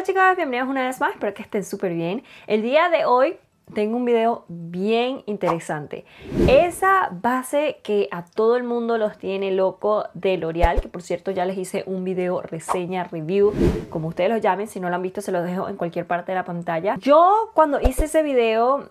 Hola chicas, bienvenidos una vez más, espero que estén súper bien. El día de hoy tengo un video bien interesante. Esa base que a todo el mundo los tiene loco de L'Oreal, que por cierto ya les hice un video reseña, review, como ustedes lo llamen, si no lo han visto se los dejo en cualquier parte de la pantalla. Yo cuando hice ese video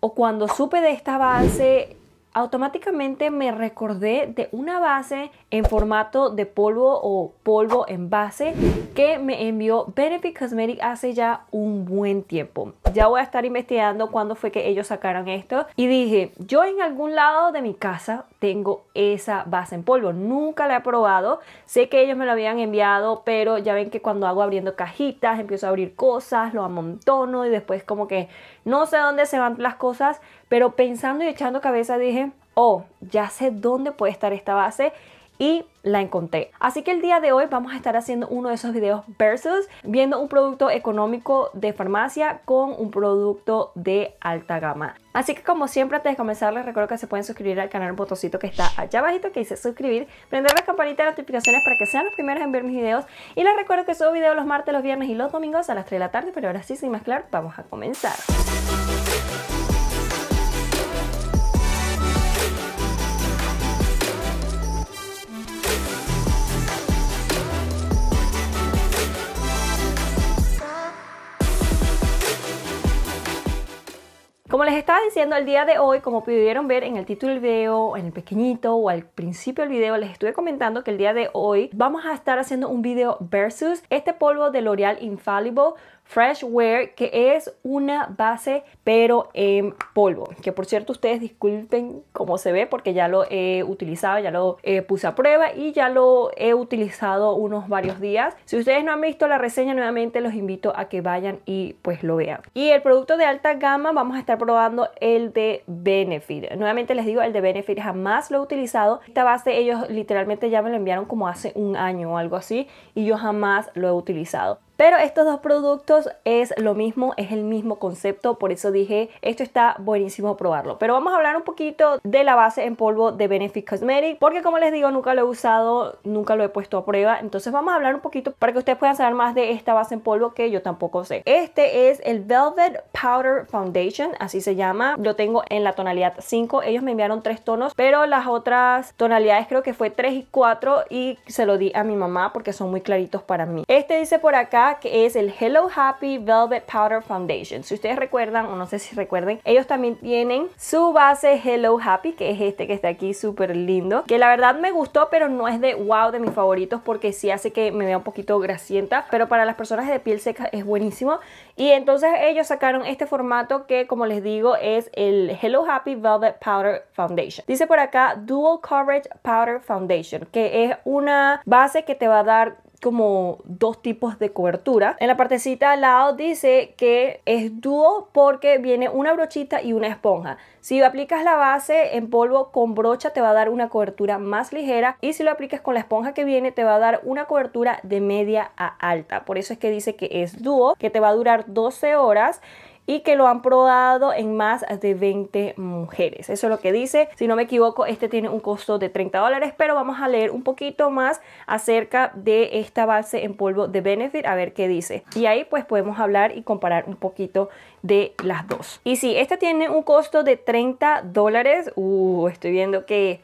o cuando supe de esta base, automáticamente me recordé de una base en formato de polvo o polvo en base que me envió Benefit Cosmetics hace ya un buen tiempo. Ya voy a estar investigando cuándo fue que ellos sacaron esto y dije, yo en algún lado de mi casa tengo esa base en polvo, nunca la he probado, sé que ellos me lo habían enviado, pero ya ven que cuando hago abriendo cajitas, empiezo a abrir cosas, lo amontono y después como que no sé dónde se van las cosas pero pensando y echando cabeza dije, oh, ya sé dónde puede estar esta base y la encontré. Así que el día de hoy vamos a estar haciendo uno de esos videos versus viendo un producto económico de farmacia con un producto de alta gama. Así que como siempre antes de comenzar les recuerdo que se pueden suscribir al canal, botocito botoncito que está allá abajito que dice suscribir, prender la campanita de notificaciones para que sean los primeros en ver mis videos y les recuerdo que subo videos los martes, los viernes y los domingos a las 3 de la tarde, pero ahora sí, sin más claro, vamos a comenzar. Como les estaba diciendo, el día de hoy, como pudieron ver en el título del video, en el pequeñito o al principio del video, les estuve comentando que el día de hoy vamos a estar haciendo un video versus este polvo de L'Oreal Infallible Freshware, que es una base pero en polvo. Que por cierto, ustedes disculpen cómo se ve porque ya lo he utilizado, ya lo eh, puse a prueba y ya lo he utilizado unos varios días. Si ustedes no han visto la reseña, nuevamente los invito a que vayan y pues lo vean. Y el producto de alta gama vamos a estar probando el de Benefit. Nuevamente les digo, el de Benefit jamás lo he utilizado. Esta base ellos literalmente ya me lo enviaron como hace un año o algo así y yo jamás lo he utilizado. Pero estos dos productos es lo mismo, es el mismo concepto, por eso dije, esto está buenísimo probarlo. Pero vamos a hablar un poquito de la base en polvo de Benefit Cosmetic, porque como les digo, nunca lo he usado, nunca lo he puesto a prueba. Entonces vamos a hablar un poquito para que ustedes puedan saber más de esta base en polvo que yo tampoco sé. Este es el Velvet Powder Foundation, así se llama. Lo tengo en la tonalidad 5. Ellos me enviaron tres tonos, pero las otras tonalidades creo que fue 3 y 4 y se lo di a mi mamá porque son muy claritos para mí. Este dice por acá que es el Hello Happy Velvet Powder Foundation. Si ustedes recuerdan, o no sé si recuerden, ellos también tienen su base Hello Happy, que es este que está aquí súper lindo. Que la verdad me gustó, pero no es de wow de mis favoritos porque sí hace que me vea un poquito grasienta. Pero para las personas de piel seca es buenísimo. Y entonces ellos sacaron este formato que, como les digo, es el Hello Happy Velvet Powder Foundation. Dice por acá Dual Coverage Powder Foundation, que es una base que te va a dar como dos tipos de cobertura. En la partecita al lado dice que es dúo porque viene una brochita y una esponja. Si aplicas la base en polvo con brocha te va a dar una cobertura más ligera y si lo aplicas con la esponja que viene te va a dar una cobertura de media a alta. Por eso es que dice que es dúo, que te va a durar 12 horas y que lo han probado en más de 20 mujeres. Eso es lo que dice. Si no me equivoco, este tiene un costo de 30 dólares, pero vamos a leer un poquito más acerca de esta base en polvo de Benefit, a ver qué dice. Y ahí pues podemos hablar y comparar un poquito de las dos. Y sí, este tiene un costo de 30 dólares, uh, estoy viendo que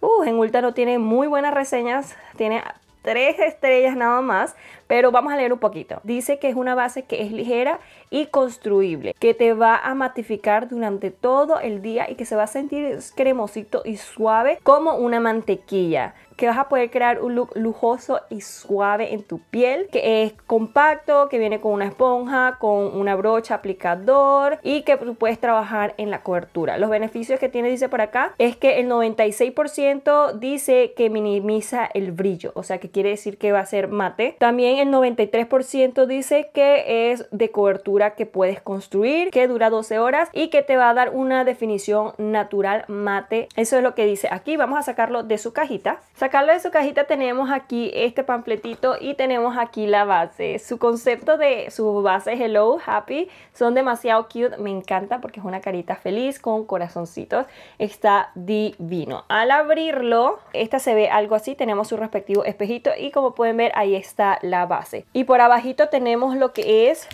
uh, en Ulta no tiene muy buenas reseñas, tiene tres estrellas nada más, pero vamos a leer un poquito. Dice que es una base que es ligera y construible, que te va a matificar durante todo el día y que se va a sentir cremosito y suave como una mantequilla que vas a poder crear un look lujoso y suave en tu piel, que es compacto, que viene con una esponja, con una brocha aplicador y que tú puedes trabajar en la cobertura. Los beneficios que tiene, dice por acá, es que el 96% dice que minimiza el brillo, o sea que quiere decir que va a ser mate. También el 93% dice que es de cobertura que puedes construir, que dura 12 horas y que te va a dar una definición natural mate. Eso es lo que dice aquí. Vamos a sacarlo de su cajita sacarlo de su cajita tenemos aquí este pampletito y tenemos aquí la base. Su concepto de su base Hello, Happy, son demasiado cute, me encanta porque es una carita feliz con corazoncitos, está divino. Al abrirlo, esta se ve algo así, tenemos su respectivo espejito y como pueden ver ahí está la base. Y por abajito tenemos lo que es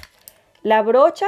la brocha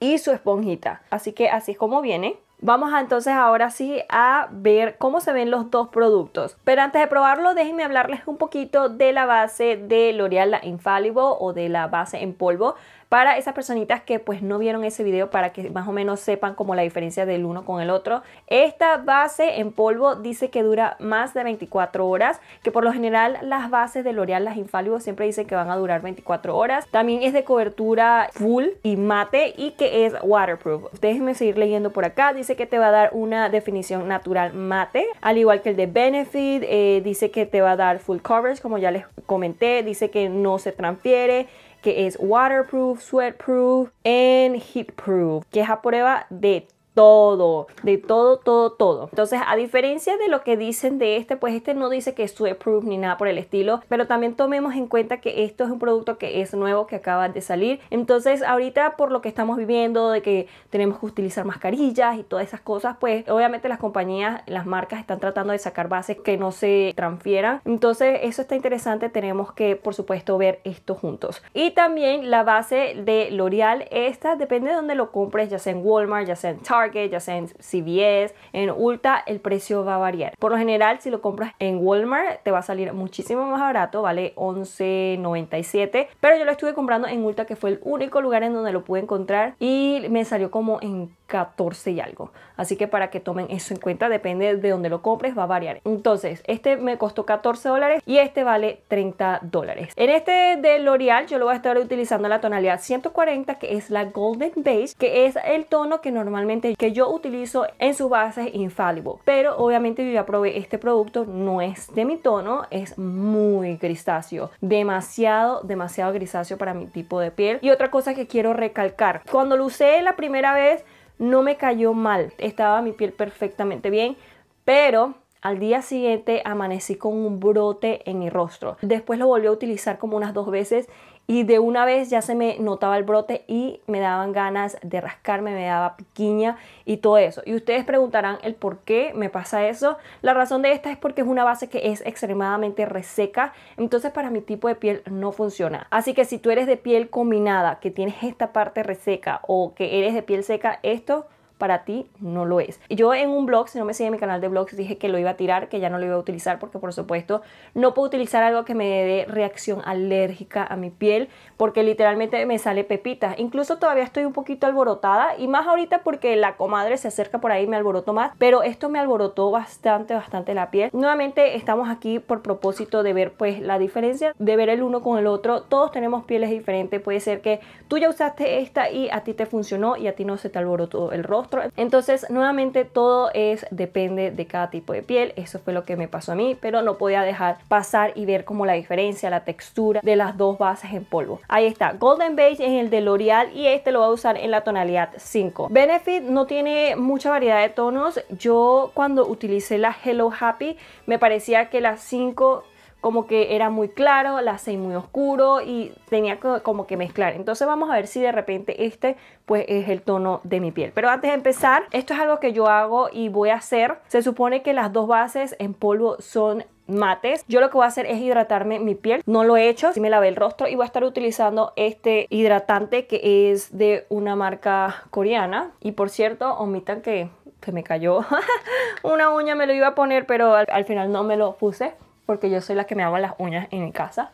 y su esponjita, así que así es como viene. Vamos entonces ahora sí a ver cómo se ven los dos productos. Pero antes de probarlo, déjenme hablarles un poquito de la base de L'Oreal Infallible o de la base en polvo. Para esas personitas que pues no vieron ese video para que más o menos sepan como la diferencia del uno con el otro, esta base en polvo dice que dura más de 24 horas, que por lo general las bases de L'Oreal, las infalibles siempre dicen que van a durar 24 horas. También es de cobertura full y mate y que es waterproof. Déjenme seguir leyendo por acá, dice que te va a dar una definición natural mate, al igual que el de Benefit, eh, dice que te va a dar full coverage, como ya les comenté, dice que no se transfiere, que es waterproof, sweatproof and heatproof, que es a prueba de todo, de todo, todo, todo. Entonces, a diferencia de lo que dicen de este, pues este no dice que es sweatproof ni nada por el estilo, pero también tomemos en cuenta que esto es un producto que es nuevo, que acaba de salir. Entonces, ahorita por lo que estamos viviendo, de que tenemos que utilizar mascarillas y todas esas cosas, pues obviamente las compañías, las marcas están tratando de sacar bases que no se transfieran. Entonces, eso está interesante, tenemos que, por supuesto, ver esto juntos. Y también la base de L'Oreal, esta depende de donde lo compres, ya sea en Walmart, ya sea en Target, ya sea en CVS, en Ulta, el precio va a variar. Por lo general, si lo compras en Walmart, te va a salir muchísimo más barato, vale 11.97, pero yo lo estuve comprando en Ulta, que fue el único lugar en donde lo pude encontrar y me salió como en 14 y algo. Así que para que tomen eso en cuenta, depende de donde lo compres, va a variar. Entonces, este me costó 14 dólares y este vale 30 dólares. En este de L'Oreal, yo lo voy a estar utilizando la tonalidad 140, que es la Golden Base, que es el tono que normalmente que, yo utilizo en sus bases Infallible Pero obviamente yo ya probé este producto, no es de mi tono, es muy grisáceo. Demasiado, demasiado grisáceo para mi tipo de piel. Y otra cosa que quiero recalcar, cuando lo usé la primera vez no me cayó mal, estaba mi piel perfectamente bien, pero al día siguiente amanecí con un brote en mi rostro. Después lo volví a utilizar como unas dos veces y de una vez ya se me notaba el brote y me daban ganas de rascarme, me daba piquiña y todo eso. Y ustedes preguntarán el por qué me pasa eso. La razón de esta es porque es una base que es extremadamente reseca, entonces para mi tipo de piel no funciona. Así que si tú eres de piel combinada, que tienes esta parte reseca o que eres de piel seca, esto para ti no lo es. Yo en un blog, si no me sigue mi canal de blogs, dije que lo iba a tirar, que ya no lo iba a utilizar porque por supuesto no puedo utilizar algo que me dé reacción alérgica a mi piel porque literalmente me sale pepita. Incluso todavía estoy un poquito alborotada y más ahorita porque la comadre se acerca por ahí y me alboroto más, pero esto me alborotó bastante, bastante la piel. Nuevamente estamos aquí por propósito de ver pues la diferencia, de ver el uno con el otro. Todos tenemos pieles diferentes, puede ser que tú ya usaste esta y a ti te funcionó y a ti no se te alborotó el rostro entonces, nuevamente, todo es depende de cada tipo de piel. Eso fue lo que me pasó a mí, pero no podía dejar pasar y ver como la diferencia, la textura de las dos bases en polvo. Ahí está, Golden Beige en el de L'Oreal y este lo voy a usar en la tonalidad 5. Benefit no tiene mucha variedad de tonos. Yo cuando utilicé la Hello Happy me parecía que la 5 como que era muy claro, la sé muy oscuro y tenía como que mezclar. Entonces vamos a ver si de repente este pues es el tono de mi piel. Pero antes de empezar, esto es algo que yo hago y voy a hacer. Se supone que las dos bases en polvo son mates. Yo lo que voy a hacer es hidratarme mi piel. No lo he hecho, sí me lavé el rostro y voy a estar utilizando este hidratante que es de una marca coreana. Y por cierto, omitan que se me cayó una uña, me lo iba a poner, pero al final no me lo puse porque yo soy la que me hago las uñas en mi casa.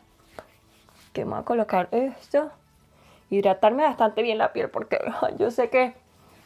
Que me voy a colocar esto. Hidratarme bastante bien la piel porque yo sé que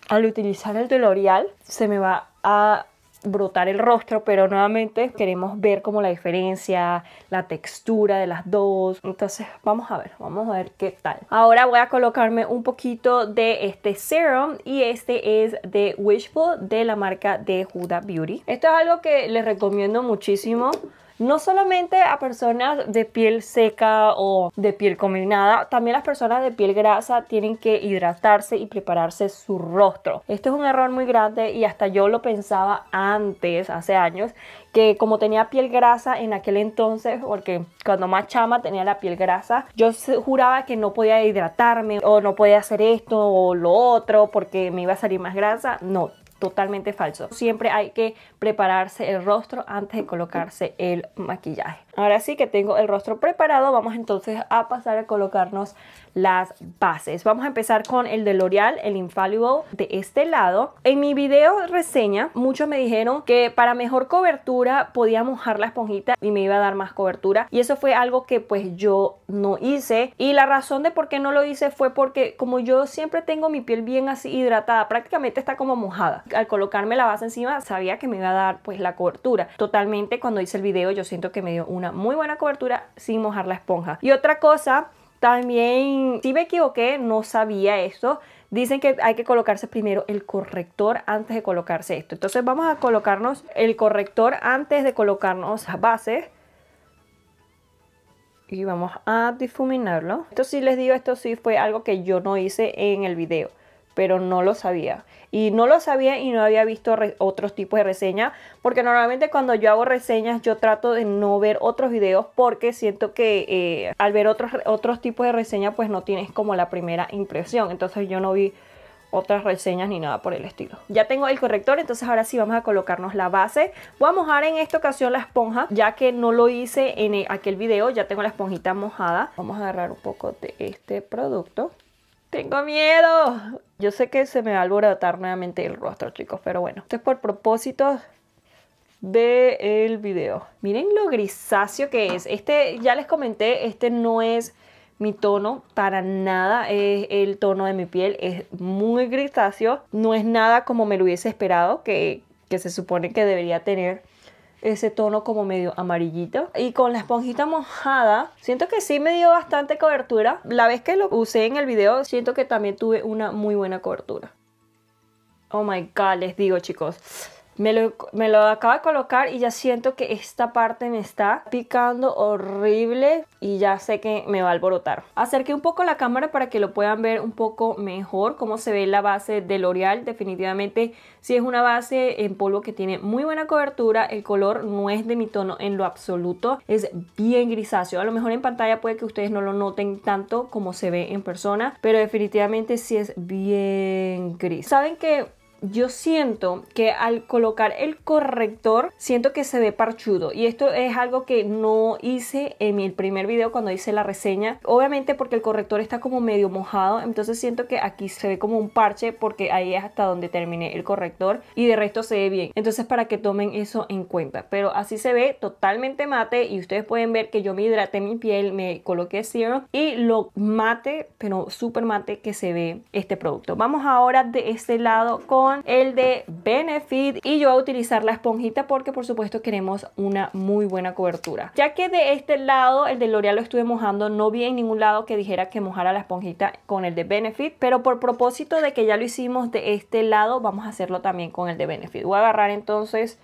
al utilizar el de L'Oreal se me va a brotar el rostro, pero nuevamente queremos ver como la diferencia, la textura de las dos. Entonces vamos a ver, vamos a ver qué tal. Ahora voy a colocarme un poquito de este serum y este es de Wishful de la marca de Huda Beauty. Esto es algo que les recomiendo muchísimo no solamente a personas de piel seca o de piel combinada, también las personas de piel grasa tienen que hidratarse y prepararse su rostro. Esto es un error muy grande y hasta yo lo pensaba antes, hace años, que como tenía piel grasa en aquel entonces, porque cuando más chama tenía la piel grasa, yo juraba que no podía hidratarme o no podía hacer esto o lo otro porque me iba a salir más grasa. No, totalmente falso. Siempre hay que prepararse el rostro antes de colocarse el maquillaje. Ahora sí que tengo el rostro preparado, vamos entonces a pasar a colocarnos las bases. Vamos a empezar con el de L'Oreal, el Infallible de este lado. En mi video reseña, muchos me dijeron que para mejor cobertura podía mojar la esponjita y me iba a dar más cobertura. Y eso fue algo que pues yo no hice. Y la razón de por qué no lo hice fue porque como yo siempre tengo mi piel bien así hidratada, prácticamente está como mojada. Al colocarme la base encima sabía que me iba a dar pues la cobertura. Totalmente cuando hice el video yo siento que me dio una una muy buena cobertura sin mojar la esponja. Y otra cosa, también, si me equivoqué, no sabía esto. Dicen que hay que colocarse primero el corrector antes de colocarse esto. Entonces vamos a colocarnos el corrector antes de colocarnos bases y vamos a difuminarlo. Esto sí les digo, esto sí fue algo que yo no hice en el video pero no lo sabía. Y no lo sabía y no había visto otros tipos de reseñas, porque normalmente cuando yo hago reseñas yo trato de no ver otros videos porque siento que eh, al ver otros, otros tipos de reseñas pues no tienes como la primera impresión. Entonces yo no vi otras reseñas ni nada por el estilo. Ya tengo el corrector, entonces ahora sí vamos a colocarnos la base. Voy a mojar en esta ocasión la esponja, ya que no lo hice en aquel video, ya tengo la esponjita mojada. Vamos a agarrar un poco de este producto tengo miedo. Yo sé que se me va a alborotar nuevamente el rostro, chicos, pero bueno. Esto es por propósitos del el video. Miren lo grisáceo que es. Este, ya les comenté, este no es mi tono para nada es el tono de mi piel, es muy grisáceo, no es nada como me lo hubiese esperado que, que se supone que debería tener ese tono como medio amarillito. Y con la esponjita mojada, siento que sí me dio bastante cobertura. La vez que lo usé en el video, siento que también tuve una muy buena cobertura. Oh my god, les digo chicos. Me lo, me acabo de colocar y ya siento que esta parte me está picando horrible y ya sé que me va a alborotar. Acerqué un poco la cámara para que lo puedan ver un poco mejor cómo se ve la base de L'Oreal. Definitivamente si es una base en polvo que tiene muy buena cobertura. El color no es de mi tono en lo absoluto. Es bien grisáceo. A lo mejor en pantalla puede que ustedes no lo noten tanto como se ve en persona. Pero definitivamente sí es bien gris. Saben que yo siento que al colocar el corrector, siento que se ve parchudo. Y esto es algo que no hice en el primer video cuando hice la reseña. Obviamente porque el corrector está como medio mojado, entonces siento que aquí se ve como un parche porque ahí es hasta donde terminé el corrector y de resto se ve bien. Entonces para que tomen eso en cuenta. Pero así se ve totalmente mate y ustedes pueden ver que yo me hidraté mi piel, me coloqué serum y lo mate, pero súper mate que se ve este producto. Vamos ahora de este lado con el de Benefit y yo voy a utilizar la esponjita porque por supuesto queremos una muy buena cobertura. Ya que de este lado, el de L'Oreal lo estuve mojando, no vi en ningún lado que dijera que mojara la esponjita con el de Benefit, pero por propósito de que ya lo hicimos de este lado, vamos a hacerlo también con el de Benefit. Voy a agarrar entonces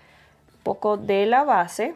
un poco de la base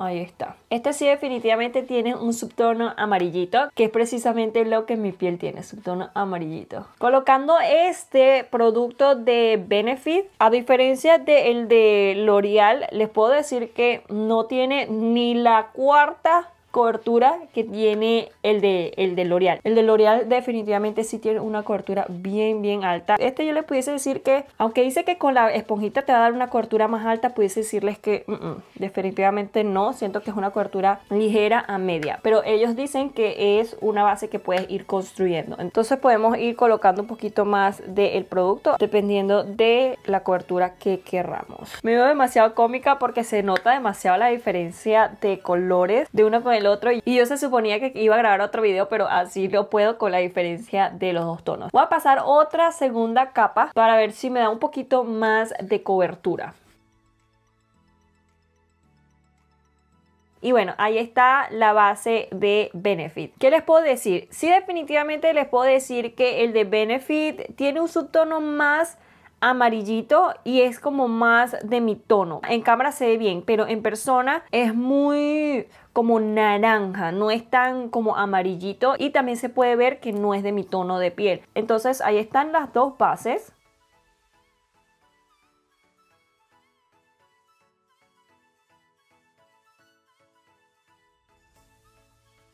ahí está. Este sí definitivamente tiene un subtono amarillito, que es precisamente lo que mi piel tiene, subtono amarillito. Colocando este producto de Benefit, a diferencia del de L'Oreal, les puedo decir que no tiene ni la cuarta cobertura que tiene el de, el de L'Oreal. El de L'Oreal definitivamente sí tiene una cobertura bien, bien alta. Este yo les pudiese decir que, aunque dice que con la esponjita te va a dar una cobertura más alta, pudiese decirles que mm, mm, definitivamente no. Siento que es una cobertura ligera a media. Pero ellos dicen que es una base que puedes ir construyendo. Entonces podemos ir colocando un poquito más del producto dependiendo de la cobertura que querramos. Me veo demasiado cómica porque se nota demasiado la diferencia de colores de una con el otro y yo se suponía que iba a grabar otro video, pero así lo puedo con la diferencia de los dos tonos. Voy a pasar otra segunda capa para ver si me da un poquito más de cobertura. Y bueno, ahí está la base de Benefit. ¿Qué les puedo decir? Sí, definitivamente les puedo decir que el de Benefit tiene un subtono más amarillito y es como más de mi tono. En cámara se ve bien, pero en persona es muy como naranja, no es tan como amarillito y también se puede ver que no es de mi tono de piel. Entonces ahí están las dos bases.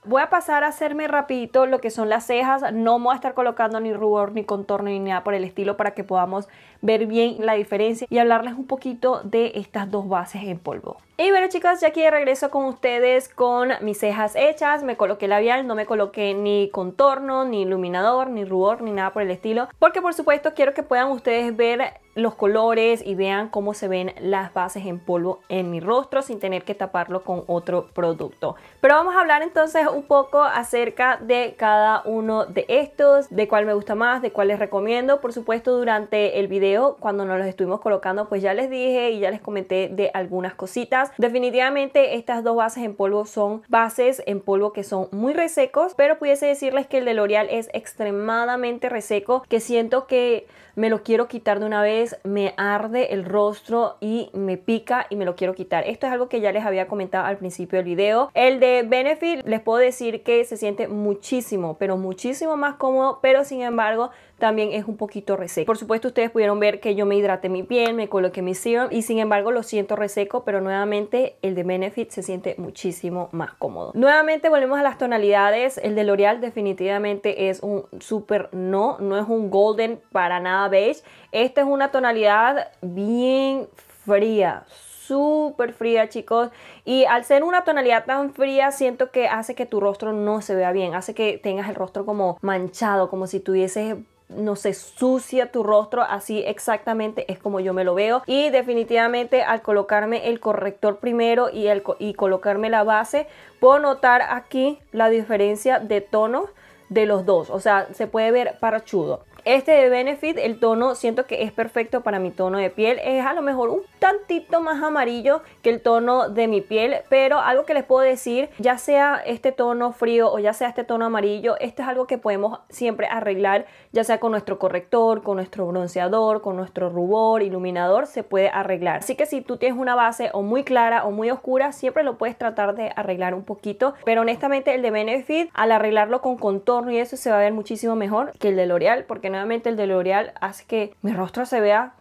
Voy a pasar a hacerme rapidito lo que son las cejas, no voy a estar colocando ni rubor, ni contorno, ni nada por el estilo para que podamos ver bien la diferencia y hablarles un poquito de estas dos bases en polvo. Y bueno chicos, ya aquí regreso con ustedes con mis cejas hechas, me coloqué labial, no me coloqué ni contorno, ni iluminador, ni rubor, ni nada por el estilo, porque por supuesto quiero que puedan ustedes ver los colores y vean cómo se ven las bases en polvo en mi rostro sin tener que taparlo con otro producto. Pero vamos a hablar entonces un poco acerca de cada uno de estos, de cuál me gusta más, de cuál les recomiendo. Por supuesto durante el video cuando nos los estuvimos colocando pues ya les dije y ya les comenté de algunas cositas. Definitivamente estas dos bases en polvo son bases en polvo que son muy resecos, pero pudiese decirles que el de L'Oreal es extremadamente reseco, que siento que me lo quiero quitar de una vez, me arde el rostro y me pica y me lo quiero quitar. Esto es algo que ya les había comentado al principio del video. El de Benefit les puedo decir que se siente muchísimo, pero muchísimo más cómodo, pero sin embargo también es un poquito reseco. Por supuesto ustedes pudieron ver que yo me hidraté mi piel, me coloqué mi serum y sin embargo lo siento reseco, pero nuevamente el de Benefit se siente muchísimo más cómodo. Nuevamente volvemos a las tonalidades, el de L'Oreal definitivamente es un súper no, no es un golden para nada beige. Esta es una tonalidad bien fría, súper fría, chicos. Y al ser una tonalidad tan fría, siento que hace que tu rostro no se vea bien, hace que tengas el rostro como manchado, como si tuvieses no se sucia tu rostro, así exactamente es como yo me lo veo. Y definitivamente al colocarme el corrector primero y, el, y colocarme la base, puedo notar aquí la diferencia de tono de los dos, o sea, se puede ver parachudo. Este de Benefit, el tono siento que es perfecto para mi tono de piel. Es a lo mejor un tantito más amarillo que el tono de mi piel, pero algo que les puedo decir, ya sea este tono frío o ya sea este tono amarillo, esto es algo que podemos siempre arreglar, ya sea con nuestro corrector, con nuestro bronceador, con nuestro rubor, iluminador, se puede arreglar. Así que si tú tienes una base o muy clara o muy oscura, siempre lo puedes tratar de arreglar un poquito, pero honestamente el de Benefit, al arreglarlo con contorno y eso se va a ver muchísimo mejor que el de L'Oreal, porque no el de L'Oreal hace que mi rostro se vea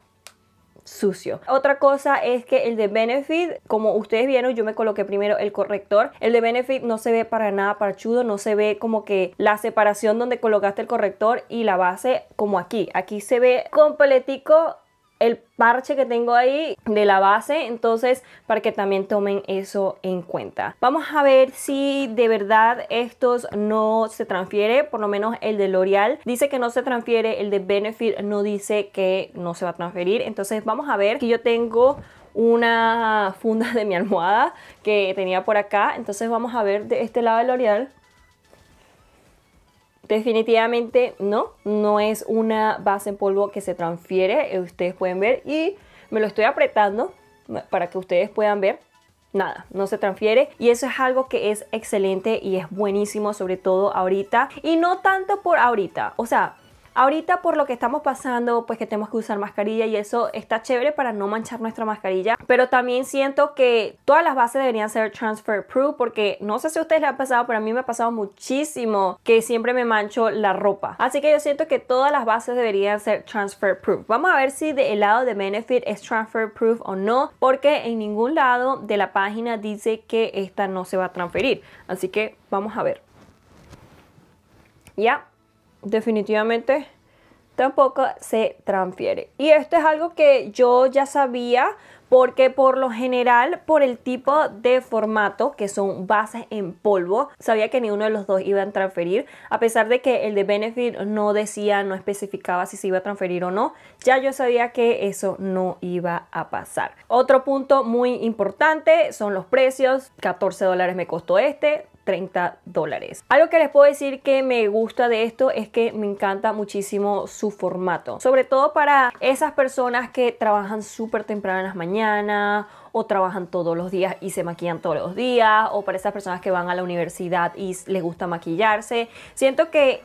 sucio. Otra cosa es que el de Benefit, como ustedes vieron, yo me coloqué primero el corrector. El de Benefit no se ve para nada parchudo, no se ve como que la separación donde colocaste el corrector y la base como aquí. Aquí se ve completico el parche que tengo ahí de la base entonces para que también tomen eso en cuenta vamos a ver si de verdad estos no se transfiere por lo menos el de L'Oreal dice que no se transfiere el de Benefit no dice que no se va a transferir entonces vamos a ver que yo tengo una funda de mi almohada que tenía por acá entonces vamos a ver de este lado de L'Oreal Definitivamente no, no es una base en polvo que se transfiere, eh, ustedes pueden ver y me lo estoy apretando para que ustedes puedan ver. Nada, no se transfiere y eso es algo que es excelente y es buenísimo sobre todo ahorita y no tanto por ahorita, o sea, Ahorita por lo que estamos pasando, pues que tenemos que usar mascarilla y eso está chévere para no manchar nuestra mascarilla, pero también siento que todas las bases deberían ser transfer proof porque no sé si a ustedes les ha pasado, pero a mí me ha pasado muchísimo que siempre me mancho la ropa. Así que yo siento que todas las bases deberían ser transfer proof. Vamos a ver si del lado de Benefit es transfer proof o no, porque en ningún lado de la página dice que esta no se va a transferir. Así que vamos a ver. Ya, definitivamente tampoco se transfiere. Y esto es algo que yo ya sabía porque por lo general, por el tipo de formato que son bases en polvo, sabía que ni uno de los dos iban a transferir, a pesar de que el de Benefit no decía, no especificaba si se iba a transferir o no, ya yo sabía que eso no iba a pasar. Otro punto muy importante son los precios, 14 dólares me costó este, 30 dólares. Algo que les puedo decir que me gusta de esto es que me encanta muchísimo su formato, sobre todo para esas personas que trabajan súper temprano en las mañanas o trabajan todos los días y se maquillan todos los días, o para esas personas que van a la universidad y les gusta maquillarse. Siento que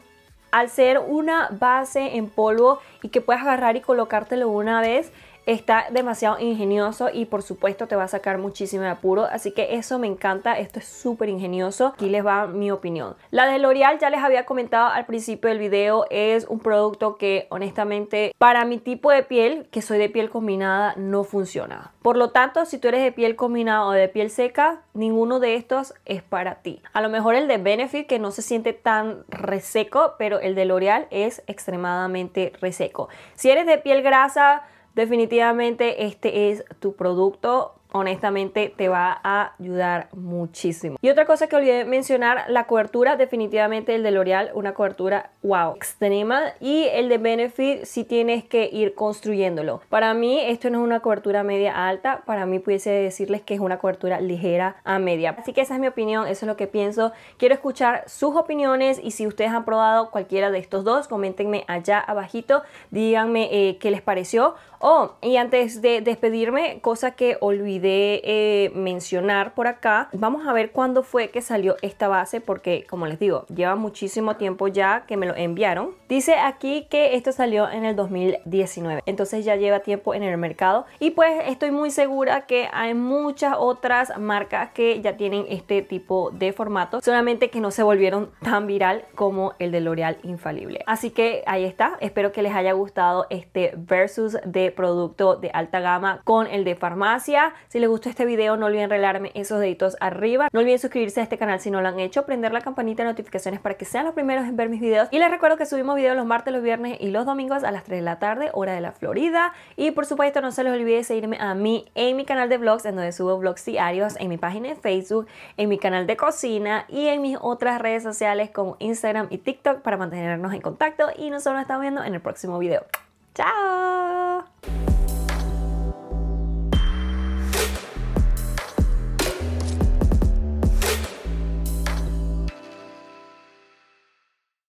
al ser una base en polvo y que puedas agarrar y colocártelo una vez, Está demasiado ingenioso y por supuesto te va a sacar muchísimo de apuro. Así que eso me encanta. Esto es súper ingenioso. Aquí les va mi opinión. La de L'Oreal ya les había comentado al principio del video. Es un producto que honestamente para mi tipo de piel, que soy de piel combinada, no funciona. Por lo tanto, si tú eres de piel combinada o de piel seca, ninguno de estos es para ti. A lo mejor el de Benefit que no se siente tan reseco, pero el de L'Oreal es extremadamente reseco. Si eres de piel grasa, definitivamente este es tu producto honestamente te va a ayudar muchísimo. Y otra cosa que olvidé mencionar, la cobertura, definitivamente el de L'Oreal, una cobertura wow, extrema. Y el de Benefit si tienes que ir construyéndolo. Para mí esto no es una cobertura media alta, para mí pudiese decirles que es una cobertura ligera a media. Así que esa es mi opinión, eso es lo que pienso. Quiero escuchar sus opiniones y si ustedes han probado cualquiera de estos dos, coméntenme allá abajito, díganme eh, qué les pareció. Oh, y antes de despedirme, cosa que olvidé de eh, mencionar por acá. Vamos a ver cuándo fue que salió esta base porque, como les digo, lleva muchísimo tiempo ya que me lo enviaron. Dice aquí que esto salió en el 2019, entonces ya lleva tiempo en el mercado y pues estoy muy segura que hay muchas otras marcas que ya tienen este tipo de formato, solamente que no se volvieron tan viral como el de L'Oreal Infalible. Así que ahí está, espero que les haya gustado este versus de producto de alta gama con el de farmacia. Si les gustó este video no olviden regalarme esos deditos arriba. No olviden suscribirse a este canal si no lo han hecho, prender la campanita de notificaciones para que sean los primeros en ver mis videos. Y les recuerdo que subimos videos los martes, los viernes y los domingos a las 3 de la tarde, hora de la Florida. Y por supuesto no se les olvide seguirme a mí en mi canal de vlogs, en donde subo vlogs diarios, en mi página de Facebook, en mi canal de cocina y en mis otras redes sociales como Instagram y TikTok para mantenernos en contacto. Y nosotros nos estamos viendo en el próximo video. ¡Chao!